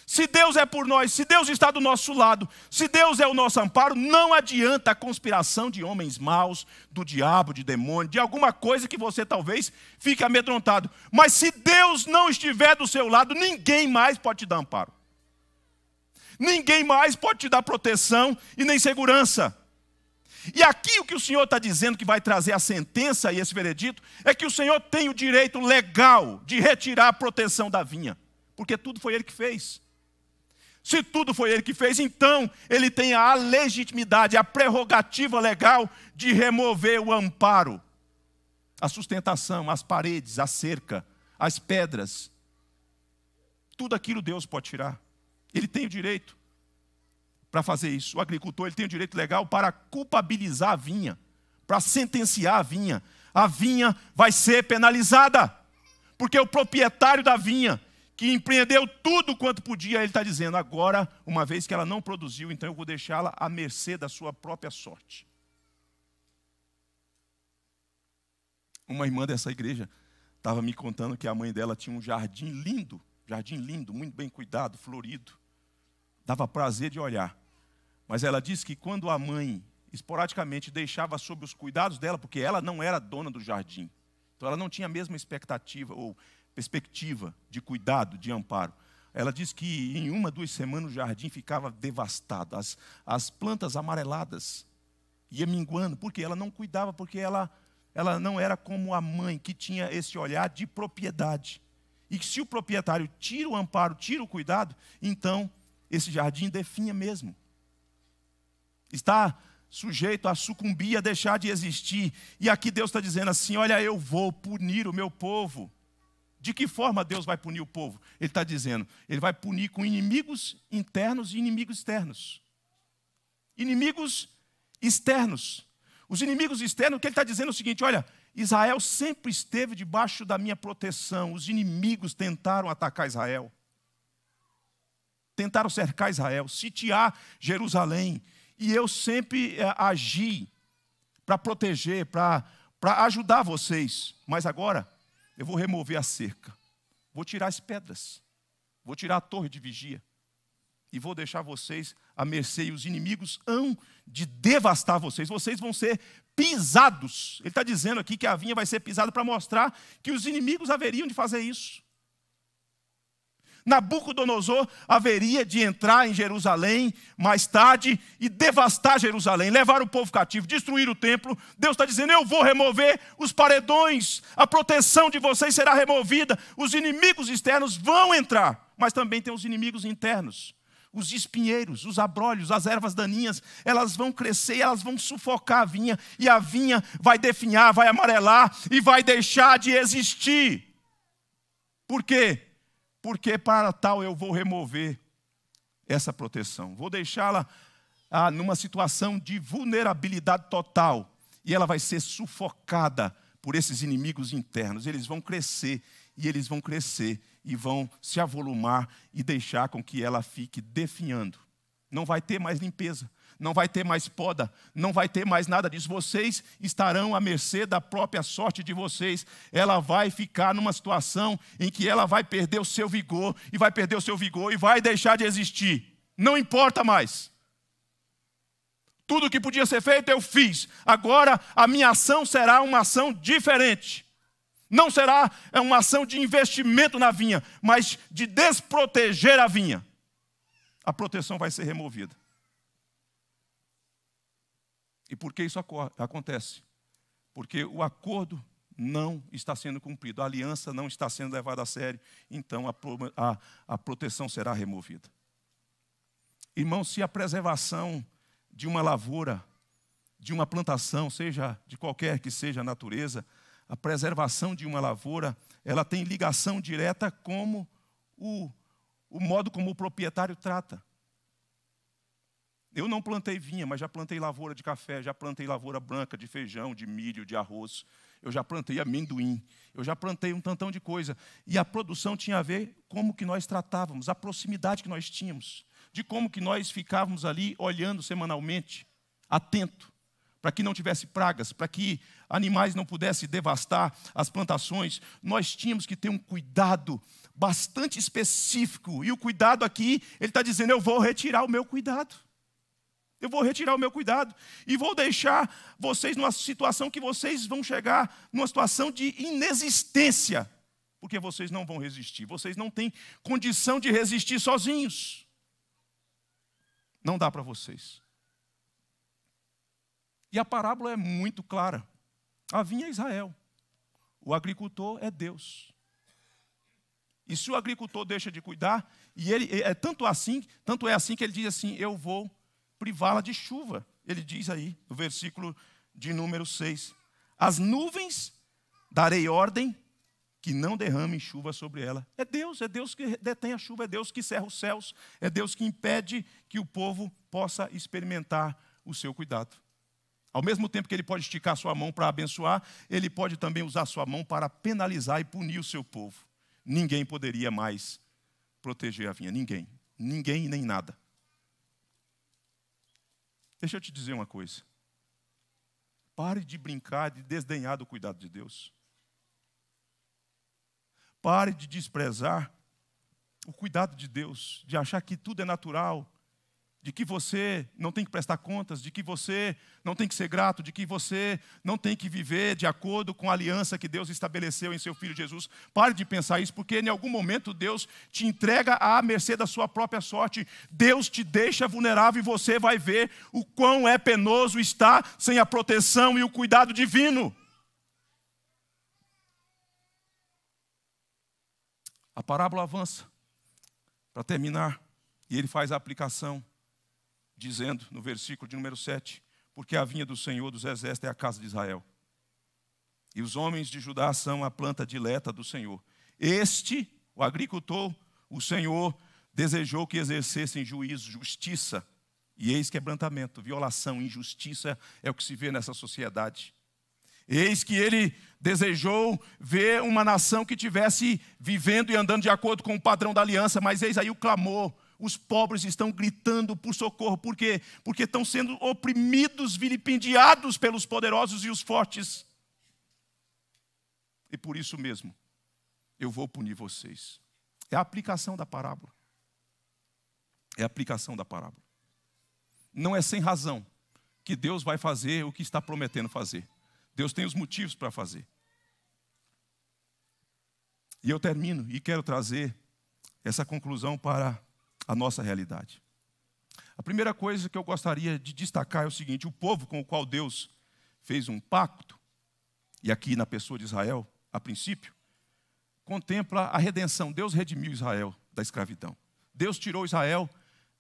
Se Deus é por nós, se Deus está do nosso lado, se Deus é o nosso amparo, não adianta a conspiração de homens maus, do diabo, de demônio, de alguma coisa que você talvez fique amedrontado. Mas se Deus não estiver do seu lado, ninguém mais pode te dar amparo. Ninguém mais pode te dar proteção e nem segurança. E aqui o que o Senhor está dizendo que vai trazer a sentença e esse veredito é que o Senhor tem o direito legal de retirar a proteção da vinha, porque tudo foi Ele que fez. Se tudo foi ele que fez, então ele tem a legitimidade, a prerrogativa legal de remover o amparo, a sustentação, as paredes, a cerca, as pedras. Tudo aquilo Deus pode tirar. Ele tem o direito para fazer isso. O agricultor ele tem o direito legal para culpabilizar a vinha, para sentenciar a vinha. A vinha vai ser penalizada, porque o proprietário da vinha que empreendeu tudo quanto podia, ele está dizendo: agora, uma vez que ela não produziu, então eu vou deixá-la à mercê da sua própria sorte. Uma irmã dessa igreja estava me contando que a mãe dela tinha um jardim lindo, jardim lindo, muito bem cuidado, florido, dava prazer de olhar. Mas ela disse que quando a mãe esporadicamente deixava sob os cuidados dela, porque ela não era dona do jardim, então ela não tinha a mesma expectativa ou perspectiva de cuidado, de amparo. Ela diz que em uma, duas semanas o jardim ficava devastado, as, as plantas amareladas ia minguando, porque ela não cuidava, porque ela, ela não era como a mãe que tinha esse olhar de propriedade. E que se o proprietário tira o amparo, tira o cuidado, então esse jardim definha mesmo. Está sujeito a sucumbir, a deixar de existir. E aqui Deus está dizendo assim: Olha, eu vou punir o meu povo. De que forma Deus vai punir o povo? Ele está dizendo, ele vai punir com inimigos internos e inimigos externos. Inimigos externos. Os inimigos externos, o que ele está dizendo é o seguinte: olha, Israel sempre esteve debaixo da minha proteção. Os inimigos tentaram atacar Israel, tentaram cercar Israel, sitiar Jerusalém. E eu sempre é, agi para proteger, para ajudar vocês. Mas agora eu vou remover a cerca, vou tirar as pedras, vou tirar a torre de vigia e vou deixar vocês à mercê. E os inimigos hão de devastar vocês, vocês vão ser pisados. Ele está dizendo aqui que a vinha vai ser pisada para mostrar que os inimigos haveriam de fazer isso. Nabucodonosor haveria de entrar em Jerusalém mais tarde e devastar Jerusalém, levar o povo cativo, destruir o templo. Deus está dizendo: Eu vou remover os paredões, a proteção de vocês será removida, os inimigos externos vão entrar, mas também tem os inimigos internos os espinheiros, os abrolhos, as ervas daninhas, elas vão crescer, elas vão sufocar a vinha, e a vinha vai definhar, vai amarelar e vai deixar de existir. Por quê? porque para tal eu vou remover essa proteção, vou deixá-la ah, numa situação de vulnerabilidade total, e ela vai ser sufocada por esses inimigos internos. Eles vão crescer, e eles vão crescer, e vão se avolumar e deixar com que ela fique definhando. Não vai ter mais limpeza não vai ter mais poda, não vai ter mais nada disso. Vocês estarão à mercê da própria sorte de vocês. Ela vai ficar numa situação em que ela vai perder o seu vigor, e vai perder o seu vigor, e vai deixar de existir. Não importa mais. Tudo que podia ser feito eu fiz. Agora a minha ação será uma ação diferente. Não será é uma ação de investimento na vinha, mas de desproteger a vinha. A proteção vai ser removida. E por que isso acontece? Porque o acordo não está sendo cumprido, a aliança não está sendo levada a sério, então a, a, a proteção será removida. Irmão, se a preservação de uma lavoura, de uma plantação, seja de qualquer que seja a natureza, a preservação de uma lavoura, ela tem ligação direta como o, o modo como o proprietário trata. Eu não plantei vinha, mas já plantei lavoura de café, já plantei lavoura branca de feijão, de milho, de arroz. Eu já plantei amendoim, eu já plantei um tantão de coisa. E a produção tinha a ver como que nós tratávamos, a proximidade que nós tínhamos, de como que nós ficávamos ali olhando semanalmente, atento, para que não tivesse pragas, para que animais não pudessem devastar as plantações. Nós tínhamos que ter um cuidado bastante específico. E o cuidado aqui, ele está dizendo, eu vou retirar o meu cuidado. Eu vou retirar o meu cuidado e vou deixar vocês numa situação que vocês vão chegar numa situação de inexistência, porque vocês não vão resistir, vocês não têm condição de resistir sozinhos. Não dá para vocês. E a parábola é muito clara. A vinha é Israel, o agricultor é Deus. E se o agricultor deixa de cuidar, e ele é, é tanto assim, tanto é assim que ele diz assim: eu vou privá-la de chuva. Ele diz aí, no versículo de número 6. As nuvens darei ordem que não derramem chuva sobre ela. É Deus, é Deus que detém a chuva, é Deus que cerra os céus, é Deus que impede que o povo possa experimentar o seu cuidado. Ao mesmo tempo que ele pode esticar sua mão para abençoar, ele pode também usar sua mão para penalizar e punir o seu povo. Ninguém poderia mais proteger a vinha, ninguém, ninguém nem nada. Deixa eu te dizer uma coisa. Pare de brincar, de desdenhar do cuidado de Deus. Pare de desprezar o cuidado de Deus, de achar que tudo é natural, de que você não tem que prestar contas, de que você não tem que ser grato, de que você não tem que viver de acordo com a aliança que Deus estabeleceu em seu filho Jesus. Pare de pensar isso, porque em algum momento Deus te entrega à mercê da sua própria sorte. Deus te deixa vulnerável e você vai ver o quão é penoso estar sem a proteção e o cuidado divino. A parábola avança. Para terminar, e ele faz a aplicação dizendo no versículo de número 7: Porque a vinha do Senhor dos Exércitos é a casa de Israel. E os homens de Judá são a planta dileta do Senhor. Este, o agricultor, o Senhor, desejou que exercessem juízo, justiça e eis quebrantamento, violação, injustiça é o que se vê nessa sociedade. Eis que ele desejou ver uma nação que tivesse vivendo e andando de acordo com o padrão da aliança, mas eis aí o clamor os pobres estão gritando por socorro, por quê? Porque estão sendo oprimidos, vilipendiados pelos poderosos e os fortes. E por isso mesmo, eu vou punir vocês. É a aplicação da parábola. É a aplicação da parábola. Não é sem razão que Deus vai fazer o que está prometendo fazer. Deus tem os motivos para fazer. E eu termino e quero trazer essa conclusão para a nossa realidade. A primeira coisa que eu gostaria de destacar é o seguinte: o povo com o qual Deus fez um pacto, e aqui na pessoa de Israel, a princípio, contempla a redenção. Deus redimiu Israel da escravidão. Deus tirou Israel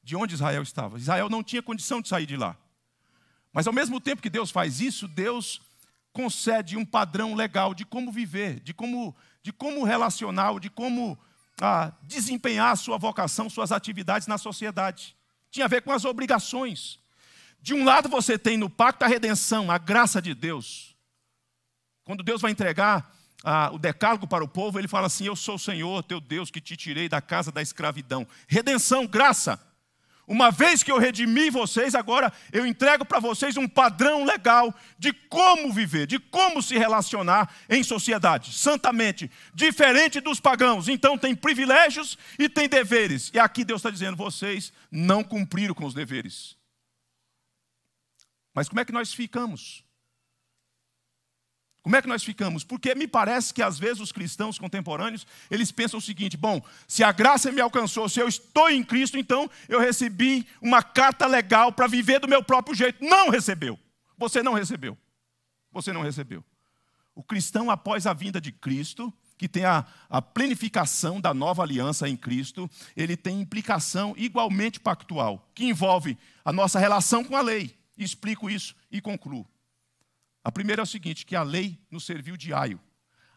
de onde Israel estava. Israel não tinha condição de sair de lá. Mas ao mesmo tempo que Deus faz isso, Deus concede um padrão legal de como viver, de como, de como relacionar, de como a desempenhar sua vocação, suas atividades na sociedade. Tinha a ver com as obrigações. De um lado, você tem no pacto a redenção, a graça de Deus. Quando Deus vai entregar ah, o decálogo para o povo, ele fala assim: Eu sou o Senhor, teu Deus, que te tirei da casa da escravidão. Redenção, graça. Uma vez que eu redimi vocês, agora eu entrego para vocês um padrão legal de como viver, de como se relacionar em sociedade, santamente, diferente dos pagãos. Então tem privilégios e tem deveres. E aqui Deus está dizendo: vocês não cumpriram com os deveres. Mas como é que nós ficamos? Como é que nós ficamos? Porque me parece que às vezes os cristãos contemporâneos, eles pensam o seguinte: bom, se a graça me alcançou, se eu estou em Cristo, então eu recebi uma carta legal para viver do meu próprio jeito. Não recebeu. Você não recebeu. Você não recebeu. O cristão, após a vinda de Cristo, que tem a, a plenificação da nova aliança em Cristo, ele tem implicação igualmente pactual, que envolve a nossa relação com a lei. Explico isso e concluo. A primeira é o seguinte: que a lei nos serviu de aio.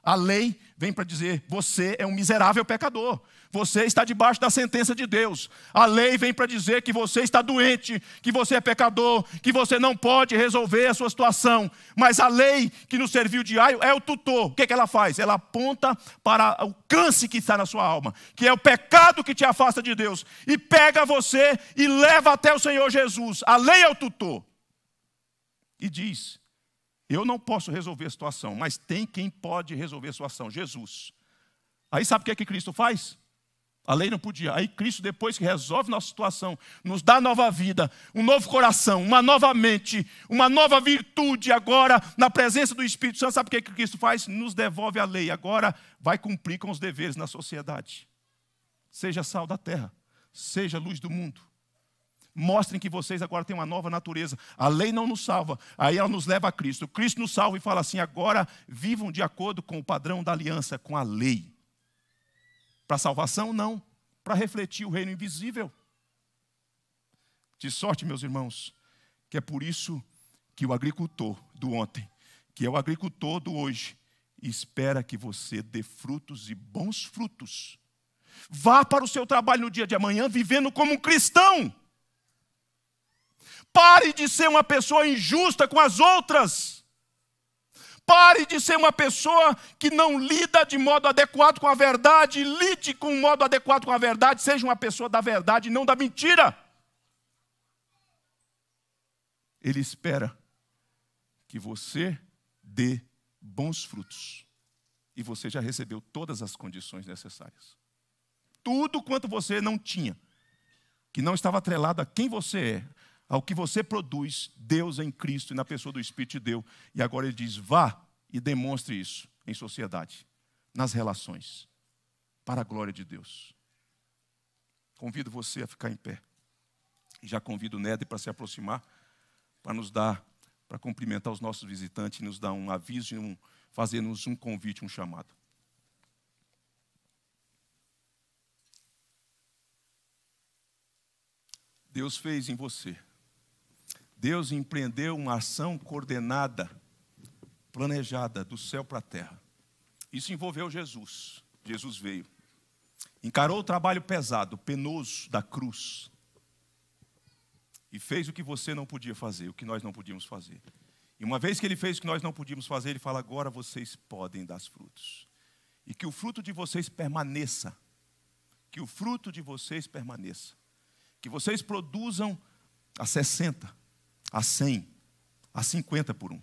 A lei vem para dizer: você é um miserável pecador, você está debaixo da sentença de Deus. A lei vem para dizer que você está doente, que você é pecador, que você não pode resolver a sua situação. Mas a lei que nos serviu de aio é o tutor. O que, é que ela faz? Ela aponta para o câncer que está na sua alma, que é o pecado que te afasta de Deus, e pega você e leva até o Senhor Jesus. A lei é o tutor. E diz: eu não posso resolver a situação, mas tem quem pode resolver a situação: Jesus. Aí sabe o que é que Cristo faz? A lei não podia. Aí Cristo, depois que resolve nossa situação, nos dá nova vida, um novo coração, uma nova mente, uma nova virtude. Agora, na presença do Espírito Santo, sabe o que, é que Cristo faz? Nos devolve a lei. Agora vai cumprir com os deveres na sociedade. Seja sal da terra, seja luz do mundo mostrem que vocês agora têm uma nova natureza. A lei não nos salva, aí ela nos leva a Cristo. Cristo nos salva e fala assim: agora vivam de acordo com o padrão da aliança, com a lei. Para salvação, não. Para refletir o reino invisível. De sorte, meus irmãos, que é por isso que o agricultor do ontem, que é o agricultor do hoje, espera que você dê frutos e bons frutos. Vá para o seu trabalho no dia de amanhã vivendo como um cristão. Pare de ser uma pessoa injusta com as outras. Pare de ser uma pessoa que não lida de modo adequado com a verdade. Lide com um modo adequado com a verdade. Seja uma pessoa da verdade, não da mentira. Ele espera que você dê bons frutos. E você já recebeu todas as condições necessárias. Tudo quanto você não tinha, que não estava atrelado a quem você é, ao que você produz, Deus em Cristo e na pessoa do Espírito de Deus. E agora ele diz: vá e demonstre isso em sociedade, nas relações, para a glória de Deus. Convido você a ficar em pé. E já convido o Ned para se aproximar, para nos dar, para cumprimentar os nossos visitantes, nos dar um aviso, e um, fazer-nos um convite, um chamado. Deus fez em você Deus empreendeu uma ação coordenada, planejada, do céu para a terra. Isso envolveu Jesus. Jesus veio. Encarou o trabalho pesado, penoso da cruz. E fez o que você não podia fazer, o que nós não podíamos fazer. E uma vez que ele fez o que nós não podíamos fazer, ele fala: agora vocês podem dar frutos. E que o fruto de vocês permaneça. Que o fruto de vocês permaneça. Que vocês produzam a 60, a 100, a 50 por um.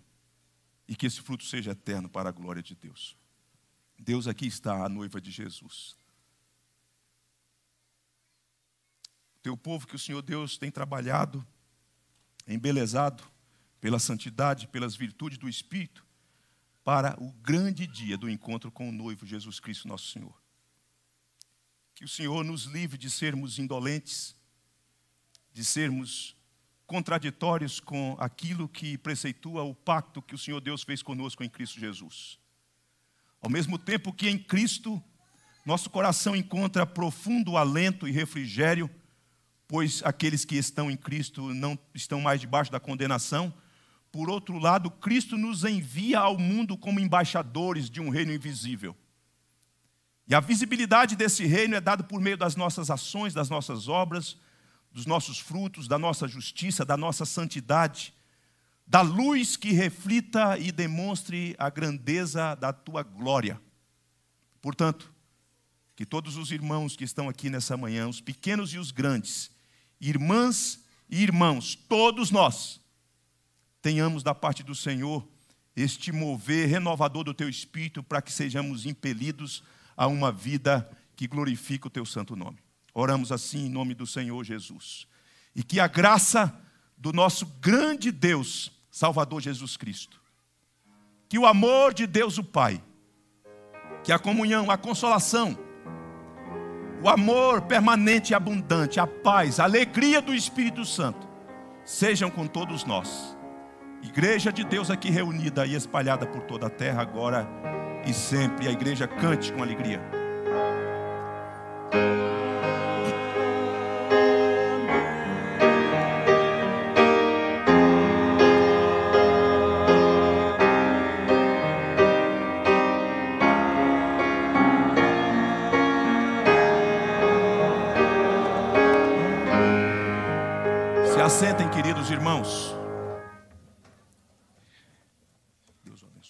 E que esse fruto seja eterno para a glória de Deus. Deus aqui está, a noiva de Jesus. Teu povo que o Senhor Deus tem trabalhado, embelezado pela santidade, pelas virtudes do Espírito, para o grande dia do encontro com o noivo Jesus Cristo, nosso Senhor. Que o Senhor nos livre de sermos indolentes, de sermos contraditórios com aquilo que preceitua o pacto que o Senhor Deus fez conosco em Cristo Jesus. Ao mesmo tempo que em Cristo nosso coração encontra profundo alento e refrigério, pois aqueles que estão em Cristo não estão mais debaixo da condenação. Por outro lado, Cristo nos envia ao mundo como embaixadores de um reino invisível. E a visibilidade desse reino é dada por meio das nossas ações, das nossas obras, dos nossos frutos, da nossa justiça, da nossa santidade, da luz que reflita e demonstre a grandeza da tua glória. Portanto, que todos os irmãos que estão aqui nessa manhã, os pequenos e os grandes, irmãs e irmãos, todos nós, tenhamos da parte do Senhor este mover renovador do teu espírito para que sejamos impelidos a uma vida que glorifique o teu santo nome. Oramos assim em nome do Senhor Jesus. E que a graça do nosso grande Deus, Salvador Jesus Cristo, que o amor de Deus o Pai, que a comunhão, a consolação, o amor permanente e abundante, a paz, a alegria do Espírito Santo, sejam com todos nós. Igreja de Deus aqui reunida e espalhada por toda a terra, agora e sempre. A igreja cante com alegria. assentem, queridos irmãos.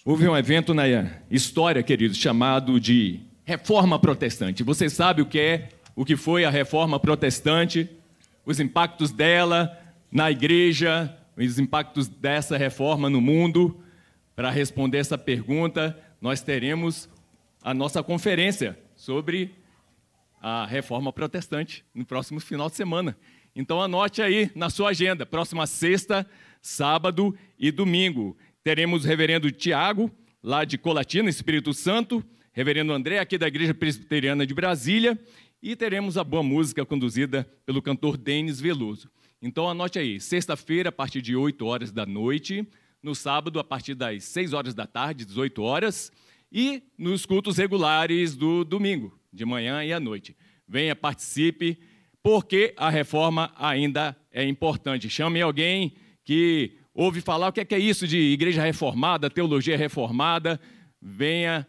Houve um evento na história, queridos, chamado de Reforma Protestante. Você sabe o que é, o que foi a Reforma Protestante, os impactos dela na igreja, os impactos dessa reforma no mundo. Para responder essa pergunta, nós teremos a nossa conferência sobre a Reforma Protestante no próximo final de semana. Então anote aí na sua agenda, próxima sexta, sábado e domingo. Teremos o reverendo Tiago, lá de Colatina, Espírito Santo, reverendo André, aqui da Igreja Presbiteriana de Brasília, e teremos a boa música conduzida pelo cantor Denis Veloso. Então anote aí, sexta-feira, a partir de 8 horas da noite, no sábado, a partir das 6 horas da tarde, 18 horas, e nos cultos regulares do domingo, de manhã e à noite. Venha, participe porque a reforma ainda é importante. Chame alguém que ouve falar o é que é, isso de igreja reformada, teologia reformada, venha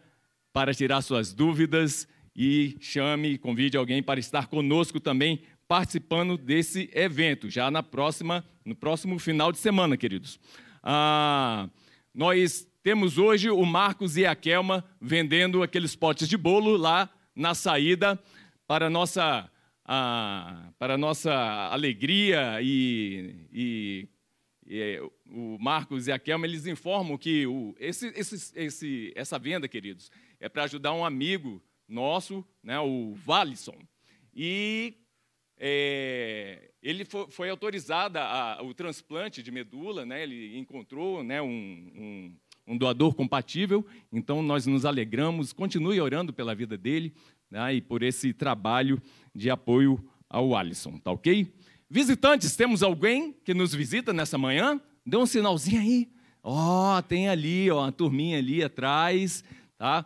para tirar suas dúvidas e chame, convide alguém para estar conosco também participando desse evento, já na próxima, no próximo final de semana, queridos. Ah, nós temos hoje o Marcos e a Kelma vendendo aqueles potes de bolo lá na saída para a nossa a, para a nossa alegria e, e, e, eh, o Marcos e a Kelma, eles informam que o, esse, esse, esse, essa venda, queridos, é para ajudar um amigo nosso, né, o Valisson. E é, ele foi, foi autorizado a, o transplante de medula, né, ele encontrou né, um, um um doador compatível, então nós nos alegramos. Continue orando pela vida dele né, e por esse trabalho de apoio ao Alisson, tá ok? Visitantes, temos alguém que nos visita nessa manhã? Dê um sinalzinho aí. Ó, oh, tem ali, ó, a turminha ali atrás, tá?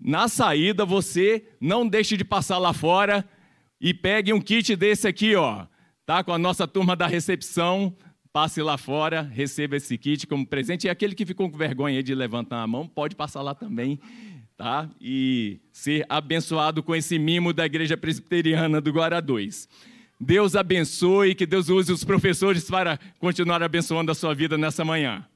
Na saída, você não deixe de passar lá fora e pegue um kit desse aqui, ó, tá? Com a nossa turma da recepção, passe lá fora, receba esse kit como presente. E aquele que ficou com vergonha de levantar a mão, pode passar lá também tá? E ser abençoado com esse mimo da Igreja Presbiteriana do Guará 2. Deus abençoe, que Deus use os professores para continuar abençoando a sua vida nessa manhã.